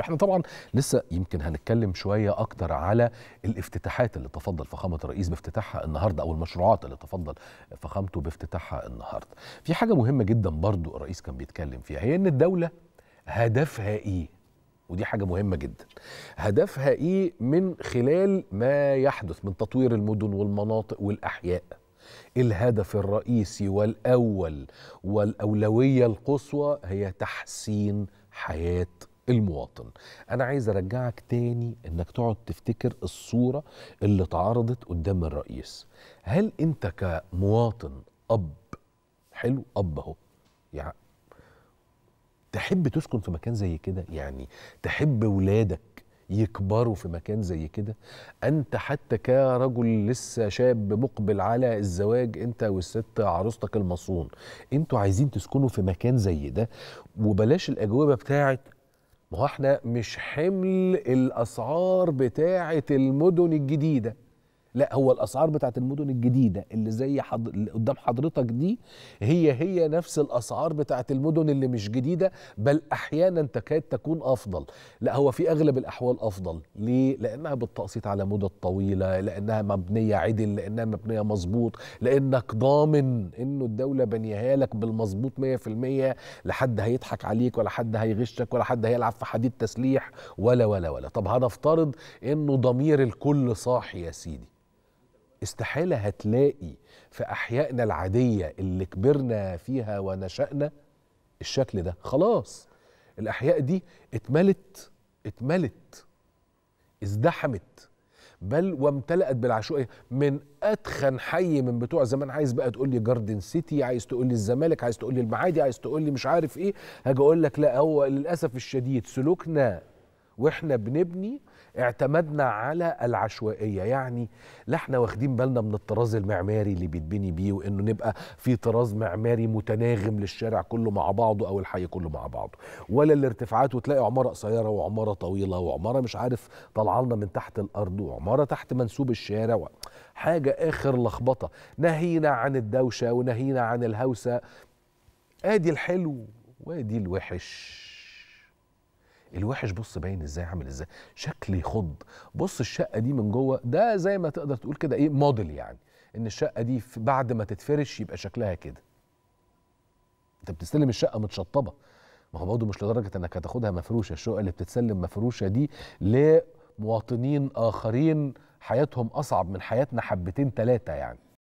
احنا طبعا لسه يمكن هنتكلم شويه اكتر على الافتتاحات اللي تفضل فخامه الرئيس بافتتاحها النهارده او المشروعات اللي تفضل فخامته بافتتاحها النهارده في حاجه مهمه جدا برضو الرئيس كان بيتكلم فيها هي ان الدوله هدفها ايه ودي حاجة مهمة جدا هدفها إيه من خلال ما يحدث من تطوير المدن والمناطق والأحياء الهدف الرئيسي والأول والأولوية القصوى هي تحسين حياة المواطن انا عايز ارجعك تاني انك تقعد تفتكر الصوره اللي اتعرضت قدام الرئيس هل انت كمواطن اب حلو اب اهو يعني تحب تسكن في مكان زي كده يعني تحب ولادك يكبروا في مكان زي كده انت حتى كرجل لسه شاب مقبل على الزواج انت والست عروستك المصون انتوا عايزين تسكنوا في مكان زي ده وبلاش الاجوبه بتاعت ما هو احنا مش حمل الاسعار بتاعه المدن الجديده لا هو الاسعار بتاعت المدن الجديده اللي زي حض... اللي قدام حضرتك دي هي هي نفس الاسعار بتاعت المدن اللي مش جديده بل احيانا تكاد تكون افضل لا هو في اغلب الاحوال افضل ليه لانها بالتقسيط على مدة طويله لانها مبنيه عدل لانها مبنيه مظبوط لانك ضامن انه الدوله بنيها لك بالمظبوط 100% لحد هيضحك عليك ولا حد هيغشك ولا حد هيلعب في حديد تسليح ولا ولا ولا طب هنفترض انه ضمير الكل صاحي يا سيدي استحالة هتلاقي في أحيائنا العادية اللي كبرنا فيها ونشأنا الشكل ده خلاص الأحياء دي اتملت اتملت ازدحمت بل وامتلأت بالعشوائية من أتخن حي من بتوع زمان عايز بقى تقول لي جاردن سيتي عايز تقول لي الزمالك عايز تقول لي المعادي عايز تقول لي مش عارف إيه هاجي أقول لك لا هو للأسف الشديد سلوكنا واحنا بنبني اعتمدنا على العشوائيه يعني لا احنا واخدين بالنا من الطراز المعماري اللي بيتبني بيه وانه نبقى في طراز معماري متناغم للشارع كله مع بعضه او الحي كله مع بعضه ولا الارتفاعات وتلاقي عماره قصيره وعماره طويله وعماره مش عارف طالعه لنا من تحت الارض وعماره تحت منسوب الشارع حاجه اخر لخبطه نهينا عن الدوشه ونهينا عن الهوسه ادي الحلو وادي الوحش الوحش بص باين ازاي عامل ازاي شكل يخض بص الشقه دي من جوه ده زي ما تقدر تقول كده ايه موديل يعني ان الشقه دي بعد ما تتفرش يبقى شكلها كده انت بتستلم الشقه متشطبه ما هو برضه مش لدرجه انك هتاخدها مفروشه الشقه اللي بتتسلم مفروشه دي لمواطنين اخرين حياتهم اصعب من حياتنا حبتين ثلاثه يعني